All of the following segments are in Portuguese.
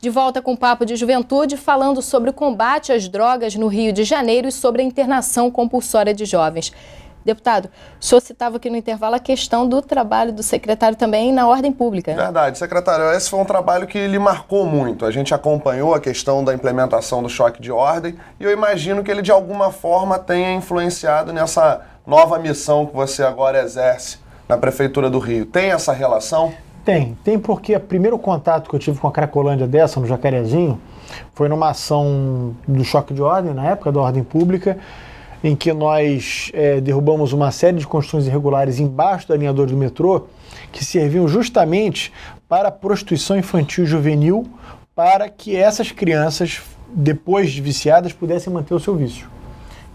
De volta com o Papo de Juventude, falando sobre o combate às drogas no Rio de Janeiro e sobre a internação compulsória de jovens. Deputado, o senhor citava aqui no intervalo a questão do trabalho do secretário também na ordem pública. Verdade, secretário, esse foi um trabalho que lhe marcou muito. A gente acompanhou a questão da implementação do choque de ordem e eu imagino que ele de alguma forma tenha influenciado nessa nova missão que você agora exerce na Prefeitura do Rio. Tem essa relação? Tem, tem porque o primeiro contato que eu tive com a Cracolândia dessa, no Jacarezinho, foi numa ação do choque de ordem, na época da ordem pública, em que nós é, derrubamos uma série de construções irregulares embaixo da linha 2 do metrô, que serviam justamente para prostituição infantil e juvenil, para que essas crianças, depois de viciadas, pudessem manter o seu vício.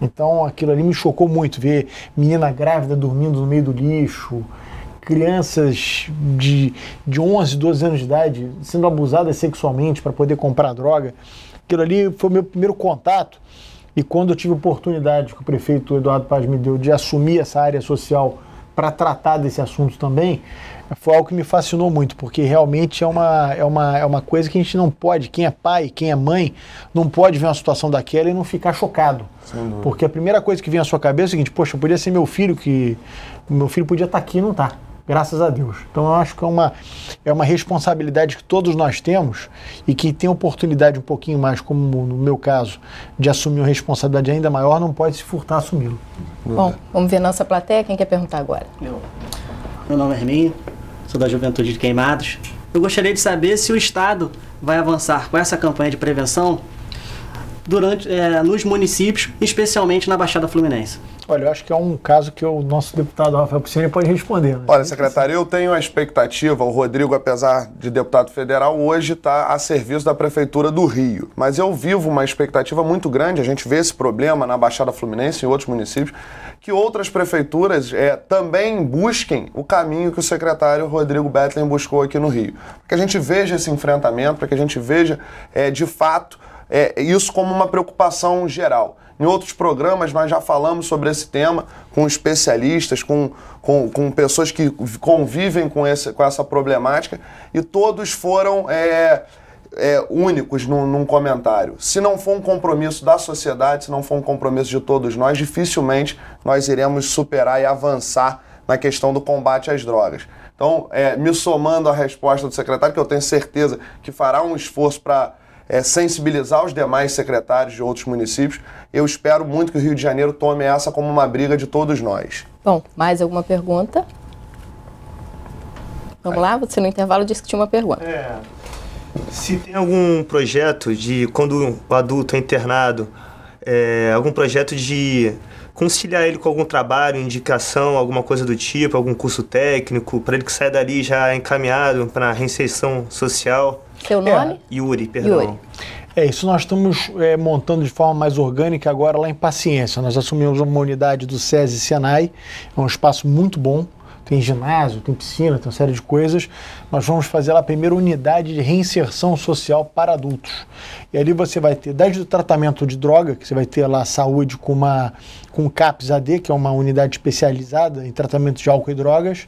Então aquilo ali me chocou muito, ver menina grávida dormindo no meio do lixo, crianças de, de 11, 12 anos de idade sendo abusadas sexualmente para poder comprar droga. Aquilo ali foi o meu primeiro contato. E quando eu tive oportunidade que o prefeito Eduardo Paz me deu de assumir essa área social para tratar desse assunto também, foi algo que me fascinou muito, porque realmente é uma, é, uma, é uma coisa que a gente não pode, quem é pai, quem é mãe, não pode ver uma situação daquela e não ficar chocado. Porque a primeira coisa que vem à sua cabeça é o seguinte, poxa, podia ser meu filho que. Meu filho podia estar tá aqui e não está graças a Deus. Então eu acho que é uma, é uma responsabilidade que todos nós temos e que tem oportunidade um pouquinho mais, como no meu caso, de assumir uma responsabilidade ainda maior, não pode se furtar a assumi-lo. Bom, vamos ver nossa plateia. Quem quer perguntar agora? Eu. Meu nome é Herminho, sou da Juventude de Queimados. Eu gostaria de saber se o Estado vai avançar com essa campanha de prevenção durante, é, nos municípios, especialmente na Baixada Fluminense? Olha, eu acho que é um caso que o nosso deputado Rafael Piscini pode responder. Né? Olha, secretário, eu tenho a expectativa, o Rodrigo, apesar de deputado federal, hoje está a serviço da Prefeitura do Rio. Mas eu vivo uma expectativa muito grande, a gente vê esse problema na Baixada Fluminense e em outros municípios, que outras prefeituras é, também busquem o caminho que o secretário Rodrigo Betlen buscou aqui no Rio. Para que a gente veja esse enfrentamento, para que a gente veja, é, de fato, é, isso como uma preocupação geral. Em outros programas nós já falamos sobre esse tema com especialistas, com, com, com pessoas que convivem com, esse, com essa problemática e todos foram é, é, únicos num, num, comentário. Se não for um compromisso da sociedade, se não for um compromisso de todos nós, dificilmente nós iremos superar e avançar na questão do combate às drogas. Então, é, me somando à resposta do secretário, que eu tenho certeza que fará um esforço para é, sensibilizar os demais secretários de outros municípios. Eu espero muito que o Rio de Janeiro tome essa como uma briga de todos nós. Bom, mais alguma pergunta? Vamos lá? Você no intervalo disse que tinha uma pergunta. É, se tem algum projeto de quando o adulto é internado, é, algum projeto de conciliar ele com algum trabalho, indicação, alguma coisa do tipo, algum curso técnico, para ele que saia dali já encaminhado para a reinserção social? Seu é, nome? É, Yuri, perdão. Yuri. É, isso nós estamos é, montando de forma mais orgânica agora lá em Paciência. Nós assumimos uma unidade do SESI Senai, é um espaço muito bom, tem ginásio, tem piscina, tem uma série de coisas. Nós vamos fazer lá a primeira unidade de reinserção social para adultos. E ali você vai ter, desde o tratamento de droga, que você vai ter lá saúde com uma com CAPS AD, que é uma unidade especializada em tratamento de álcool e drogas,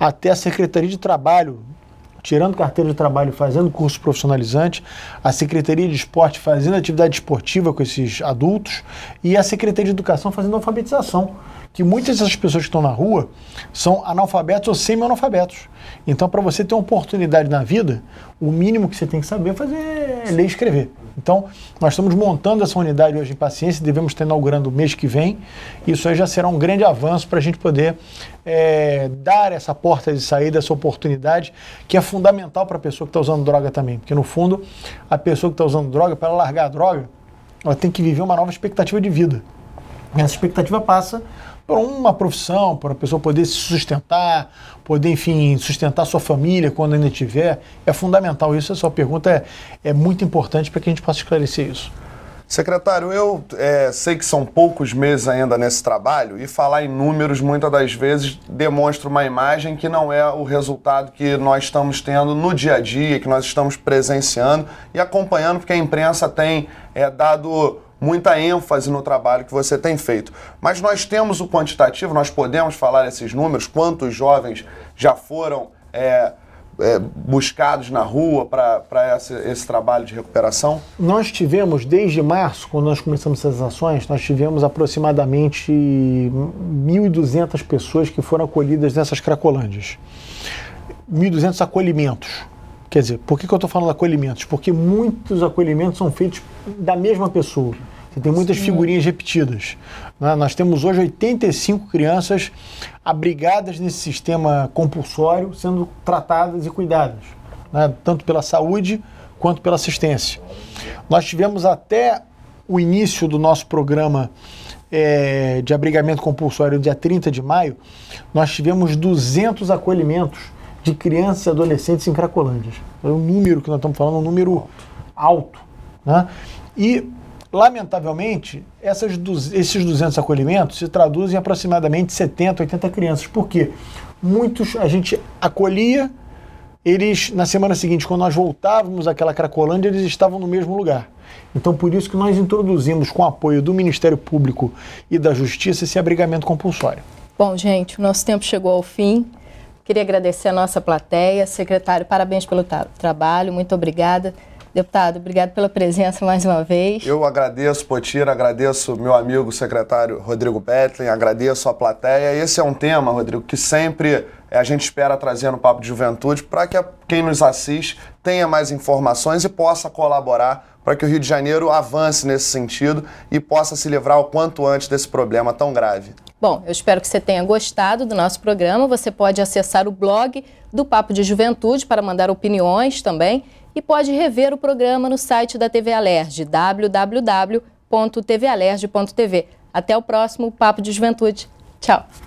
até a Secretaria de Trabalho tirando carteira de trabalho, fazendo curso profissionalizante, a Secretaria de Esporte fazendo atividade esportiva com esses adultos e a Secretaria de Educação fazendo alfabetização. Que muitas dessas pessoas que estão na rua são analfabetos ou semi-analfabetos. Então, para você ter uma oportunidade na vida, o mínimo que você tem que saber é fazer é ler e escrever. Então, nós estamos montando essa unidade hoje em paciência, devemos estar inaugurando o mês que vem. Isso aí já será um grande avanço para a gente poder é, dar essa porta de saída, essa oportunidade, que é fundamental para a pessoa que está usando droga também. Porque, no fundo, a pessoa que está usando droga, para largar a droga, ela tem que viver uma nova expectativa de vida. E essa expectativa passa para uma profissão, para a pessoa poder se sustentar, poder, enfim, sustentar sua família quando ainda tiver, é fundamental isso. A sua pergunta é, é muito importante para que a gente possa esclarecer isso. Secretário, eu é, sei que são poucos meses ainda nesse trabalho e falar em números muitas das vezes demonstra uma imagem que não é o resultado que nós estamos tendo no dia a dia, que nós estamos presenciando e acompanhando, porque a imprensa tem é, dado muita ênfase no trabalho que você tem feito. Mas nós temos o quantitativo, nós podemos falar esses números, quantos jovens já foram é, é, buscados na rua para esse, esse, trabalho de recuperação? Nós tivemos, desde março, quando nós começamos essas ações, nós tivemos aproximadamente 1.200 pessoas que foram acolhidas nessas cracolândias. 1.200 acolhimentos. Quer dizer, por que, que eu estou falando acolhimentos? Porque muitos acolhimentos são feitos da mesma pessoa. Você tem muitas Sim. figurinhas repetidas. Né? Nós temos hoje 85 crianças abrigadas nesse sistema compulsório, sendo tratadas e cuidadas, né? tanto pela saúde quanto pela assistência. Nós tivemos até o início do nosso programa é, de abrigamento compulsório, dia 30 de maio, nós tivemos 200 acolhimentos de crianças e adolescentes em Cracolândia. É um número que nós estamos falando, um número alto. Né? E, lamentavelmente, essas, esses 200 acolhimentos se traduzem em aproximadamente 70, 80 crianças. Por quê? Muitos a gente acolhia, eles, na semana seguinte, quando nós voltávamos àquela Cracolândia, eles estavam no mesmo lugar. Então, por isso que nós introduzimos, com apoio do Ministério Público e da Justiça, esse abrigamento compulsório. Bom, gente, o nosso tempo chegou ao fim. Queria agradecer a nossa plateia. Secretário, parabéns pelo trabalho, muito obrigada. Deputado, obrigado pela presença mais uma vez. Eu agradeço, Potira, agradeço meu amigo secretário Rodrigo Betlin, agradeço a plateia. Esse é um tema, Rodrigo, que sempre a gente espera trazer no Papo de Juventude para que quem nos assiste tenha mais informações e possa colaborar para que o Rio de Janeiro avance nesse sentido e possa se livrar o quanto antes desse problema tão grave. Bom, eu espero que você tenha gostado do nosso programa. Você pode acessar o blog do Papo de Juventude para mandar opiniões também e pode rever o programa no site da TV Alerj, www.tvalerj.tv. Até o próximo Papo de Juventude. Tchau.